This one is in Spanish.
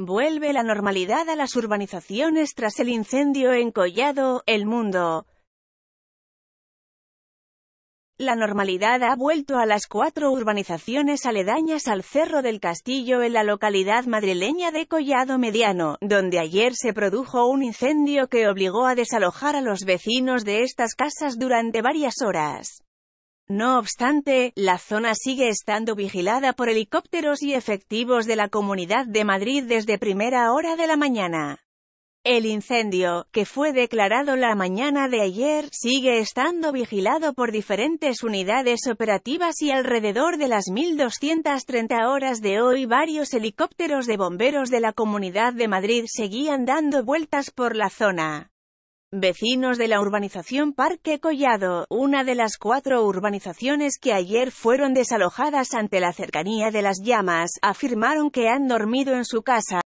Vuelve la normalidad a las urbanizaciones tras el incendio en Collado, El Mundo. La normalidad ha vuelto a las cuatro urbanizaciones aledañas al Cerro del Castillo en la localidad madrileña de Collado Mediano, donde ayer se produjo un incendio que obligó a desalojar a los vecinos de estas casas durante varias horas. No obstante, la zona sigue estando vigilada por helicópteros y efectivos de la Comunidad de Madrid desde primera hora de la mañana. El incendio, que fue declarado la mañana de ayer, sigue estando vigilado por diferentes unidades operativas y alrededor de las 1.230 horas de hoy varios helicópteros de bomberos de la Comunidad de Madrid seguían dando vueltas por la zona. Vecinos de la urbanización Parque Collado, una de las cuatro urbanizaciones que ayer fueron desalojadas ante la cercanía de las llamas, afirmaron que han dormido en su casa.